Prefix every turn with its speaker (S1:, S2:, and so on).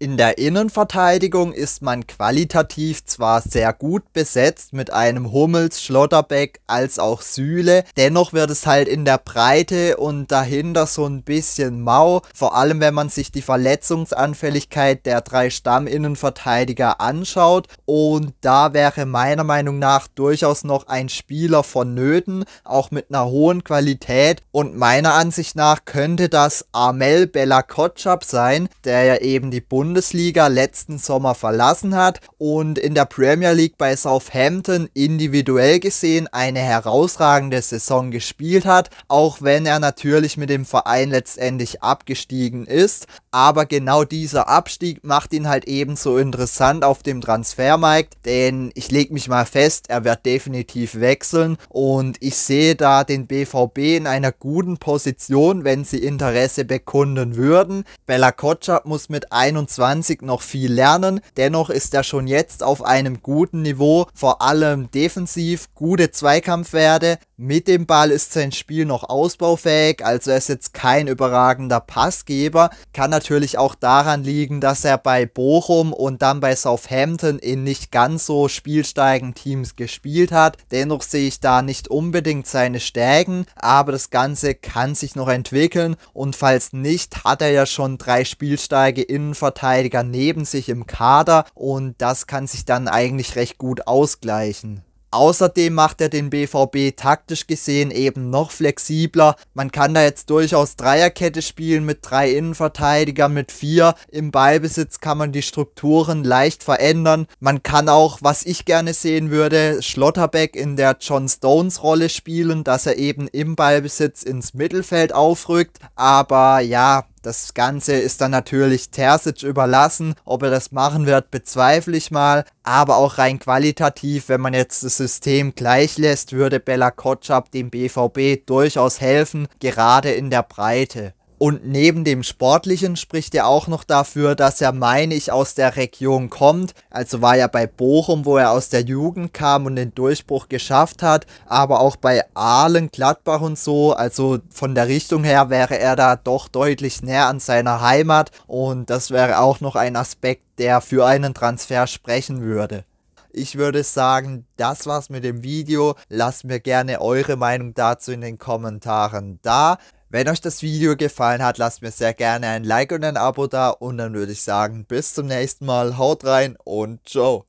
S1: In der Innenverteidigung ist man qualitativ zwar sehr gut besetzt mit einem Hummels, Schlotterbeck als auch Sühle, dennoch wird es halt in der Breite und dahinter so ein bisschen mau, vor allem wenn man sich die Verletzungsanfälligkeit der drei Stamminnenverteidiger anschaut und da wäre meiner Meinung nach durchaus noch ein Spieler vonnöten, auch mit einer hohen Qualität und meiner Ansicht nach könnte das Armel Bella Kotschap sein, der ja eben die Bundesliga Bundesliga letzten Sommer verlassen hat und in der Premier League bei Southampton individuell gesehen eine herausragende Saison gespielt hat, auch wenn er natürlich mit dem Verein letztendlich abgestiegen ist. Aber genau dieser Abstieg macht ihn halt ebenso interessant auf dem Transfermarkt, denn ich lege mich mal fest, er wird definitiv wechseln und ich sehe da den BVB in einer guten Position, wenn sie Interesse bekunden würden. Bella Kotschap muss mit 21 u noch viel lernen. Dennoch ist er schon jetzt auf einem guten Niveau, vor allem defensiv, gute Zweikampfwerte. Mit dem Ball ist sein Spiel noch ausbaufähig, also er ist jetzt kein überragender Passgeber. Kann natürlich auch daran liegen, dass er bei Bochum und dann bei Southampton in nicht ganz so spielsteigen Teams gespielt hat. Dennoch sehe ich da nicht unbedingt seine Stärken, aber das Ganze kann sich noch entwickeln und falls nicht, hat er ja schon drei spielsteige Innenverteidiger Innenverteidiger neben sich im Kader und das kann sich dann eigentlich recht gut ausgleichen. Außerdem macht er den BVB taktisch gesehen eben noch flexibler. Man kann da jetzt durchaus Dreierkette spielen mit drei Innenverteidiger, mit vier. Im Ballbesitz kann man die Strukturen leicht verändern. Man kann auch, was ich gerne sehen würde, Schlotterbeck in der John Stones Rolle spielen, dass er eben im Ballbesitz ins Mittelfeld aufrückt. Aber ja, das Ganze ist dann natürlich Terzic überlassen. Ob er das machen wird, bezweifle ich mal. Aber auch rein qualitativ, wenn man jetzt das System gleich lässt, würde Bella Kotschab dem BVB durchaus helfen, gerade in der Breite. Und neben dem Sportlichen spricht er auch noch dafür, dass er, meine ich, aus der Region kommt. Also war er bei Bochum, wo er aus der Jugend kam und den Durchbruch geschafft hat, aber auch bei Aalen, Gladbach und so. Also von der Richtung her wäre er da doch deutlich näher an seiner Heimat und das wäre auch noch ein Aspekt, der für einen Transfer sprechen würde. Ich würde sagen, das war's mit dem Video. Lasst mir gerne eure Meinung dazu in den Kommentaren da. Wenn euch das Video gefallen hat, lasst mir sehr gerne ein Like und ein Abo da und dann würde ich sagen, bis zum nächsten Mal, haut rein und ciao.